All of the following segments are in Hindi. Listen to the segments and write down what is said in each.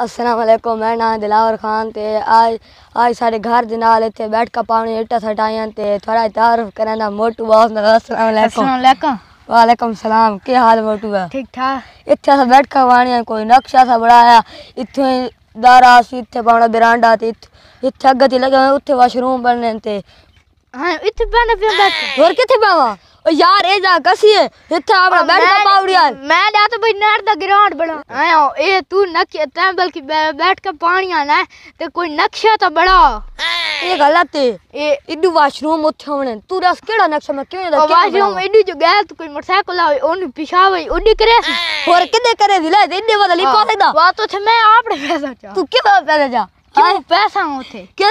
असलम मैं ना दिलावर खान ते आज आज साढ़े घर दे नाल इत्थे बैठका पाने इट्टा सटाइयां ते थोड़ा तारुफ कराना मोटू बॉस वालेकुम सलाम के हाल मोटू है ठीक ठाक इत्थे अस बैठका पाने कोई नक्शा सा बनाया इत्थे दारा अस इत्थे पाना बरांडा ते इत्थे अग्गे लगे उत्थे वाशरूम बनने ते हां इत्थे पे और किथे पावा यार ए जा कसी है इथे आपड़ा बैठ का पावड़ी यार मैं जा तो भाई नेट द ग्राउंड बना आयो ए तू नक्शे तै बल्कि बैठ के पानी आना ते कोई नक्शा तो बड़ा ए गलत है ए इडू वॉशरूम ਉੱਥੇ होने तू रस केड़ा नक्शा में क्यों दा वॉशरूम इडू जो ਗਿਆ ਤੂੰ कोई मोटरसाइकिल आवे ਉਹਨੂੰ ਪਿਸ਼ਾਵੇ ਉਹਨੇ ਕਰਿਆ और किदे करे ਕਰੇ ਦਿਲਾ ਤੇ ਇੰਨੇ ਵਾਲਾ ਲਿਖਾ ਲੈਂਦਾ ਵਾ ਤੋ ਮੈਂ ਆਪਣੇ ਪੈਸਾ ਚਾ ਤੂੰ ਕਿਹਦਾ ਪੈਸਾ क्यों पैसा होते क्या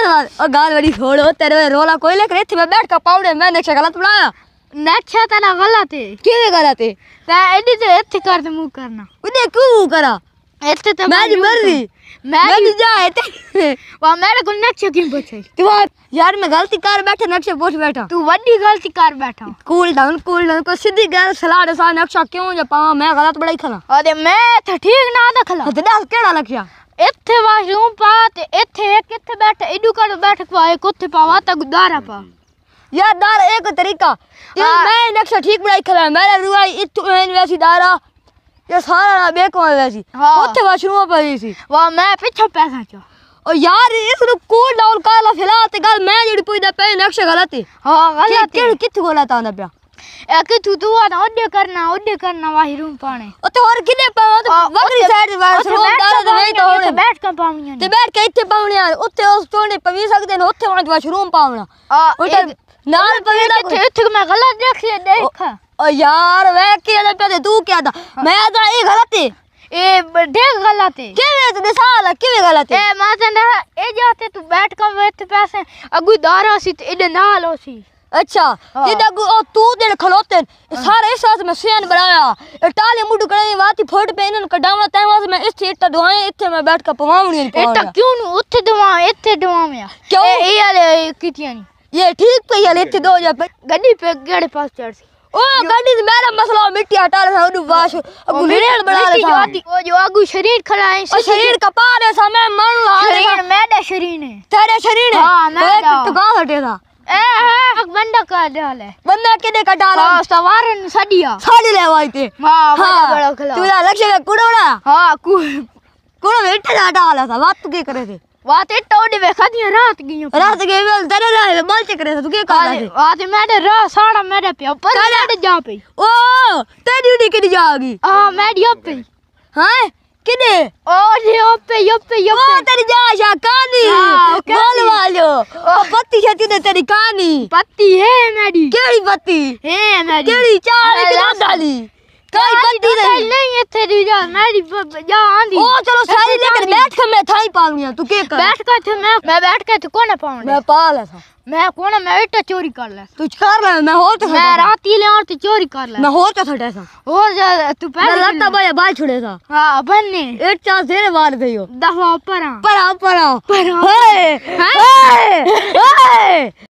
गाल बड़ी छोड़ो तेरे रोला कोई लेकर मैं बैठ का पाउडे मैंने नक्शा गलत बनाया ना अच्छा था ना गलत है किवे गलत है मैं एडी तो एथे कर दे मुंह करना उदे क्यों करा एथे तो मैं मर रही मैं मैं जाए थे वा मेरे को नक्शे क्यों पूछे तू यार मैं गलती कर बैठा नक्शे पूछ बैठा तू बड़ी गलती कर बैठा कूल डाउन कूल डाउन को सीधी गल सलाह दे सा नक्शा क्यों जा पा मैं गलत बड़ाई ही खला अरे मैं तो ठीक ना था खला तो दस केड़ा लखया इथे ਵਾਸ਼ਰੂਮ ਪਾ ਤੇ ਇੱਥੇ ਇੱਕ ਇੱਥੇ ਬੈਠ ਇਡੂ ਕਰ ਬੈਠ ਕੋ ਇੱਕ ਉੱਥੇ ਪਾਵਾ ਤਾਂ ਗੁਦਾਰਾ ਪਾ यार दार एक तरीका ये हाँ। मैं नक्शा ठीक बनाई खला मेरा रुआई इतु एन वैसी दारा ये सारा ना बेको वैसी हां ओथे वाशरूम पई सी वाह मैं पीछे पैसा चो और यार इस नु कोड डाउन काला फैला ते गल मैं जड़ी पुई दा पे नक्शा गलत है हां गलत है किथु गलत आंदा पिया एक तू तू आ ओडे करना ओडे करना वाशरूम पाणे ओ तो और किने पाओ तो वगरी साइड वाशरूम दारा तो नहीं तो होने बैठ के पावनी ते बैठ के इथे पावनी यार ओथे ओ टोने पवी सकदे न ओथे वाशरूम पावना ओ ਨਾਲ ਪਵੇ ਤਾਂ ਇੱਥੇ ਇੱਥੇ ਮੈਂ ਗਲਤ ਦੇਖੀ ਦੇਖ ਓ ਯਾਰ ਵੇ ਕੀ ਇਹਦੇ ਪਿਆ ਤੂੰ ਕੀ ਆਦਾ ਮੈਂ ਤਾਂ ਇਹ ਗਲਤ ਹੈ ਇਹ ਢੇਗ ਗਲਤ ਹੈ ਕਿਵੇਂ ਤੂੰ ਸਾਲ ਕਿਵੇਂ ਗਲਤ ਹੈ ਇਹ ਮਾਂ ਤੰਦਾ ਇਹ ਜੋ ਤੇ ਤੂੰ ਬੈਠ ਕੇ ਵਿੱਚ ਪੈਸੇ ਅਗੂ ਦਾਰਾ ਸੀ ਤੇ ਇਹਦੇ ਨਾਲ ਹੋ ਸੀ अच्छा जिदा ओ तू दिन खलोते सारे एहसास में सुन बनाया टाले मुड करे वाती फोट पे इनन कडावा तै वास में इथे इटा दुआए इथे मैं बैठ के पवावणी इटा क्यों न उथे दुआ इथे दुआ में क्यों ए यार कितियानी ये ठीक पे ये लेते दो जब गड्डी पे गड़े पास चढ़ सी ओ गड्डी से मेरा मसला मिट्टी हटा रहा हूं वाश अब ग्रेड बना ले सा ओ जो आगु शरीर खड़ा है शरीर का पार है समय मन ला शरीर मेरा शरीर ने तेरे शरीर ने हां मैं तो कहां हटे था ए बंदा का डाल है बंदा केदे का डाल हां सवार ने सडिया सड ले वाई ते वाह बड़ा हाँ, बड़ा खिला तू लक्ष्य कुड़ोड़ा हां कुड़ो मिट्टी डाल ले बात के करे थे वाते टोडी वे खादी रात गई रात गई वेल तेरे रहे बोल चकरे तू के काला वाते मेरे रा साड़ा मेरे पे ऊपर चढ़ जा पे ओ तेरी डी किड जागी हां मेरी अप पे हां किने ओ जे ऊपर ऊपर ऊपर ओ तेरी जा शा कानी बोल वालो ओ पत्ती है तूने तेरी कानी पत्ती है मेरी केड़ी पत्ती है मेरी केड़ी चाल की डाली कोई पत्ती नहीं ਬਥੇਰੀ ਜਾ ਮੇਰੀ ਜਾ ਆਂਦੀ ਉਹ ਚਲੋ ਸਾਰੀ ਲੈ ਕੇ ਬੈਠ ਕੇ ਮੈਂ ਥਾਈ ਪਾਉਣੀਆਂ ਤੂੰ ਕੀ ਕਰ ਬੈਠ ਕੇ ਤੇ ਮੈਂ ਮੈਂ ਬੈਠ ਕੇ ਤੇ ਕੋਨੇ ਪਾਉਣੀ ਮੈਂ ਪਾ ਲੈ ਸਾ मैं कौन मैं इटा चोरी कर ले तू कर ले मैं होर तो मैं रात ही ले और तू तो चोरी कर ले मैं होर तो थटे सा और तू पहले मैं लगता भाई बाल छुड़े सा हां बन्ने एक चांस दे रे मार दइयो दफा परा परा परा परा हाय हाय हाय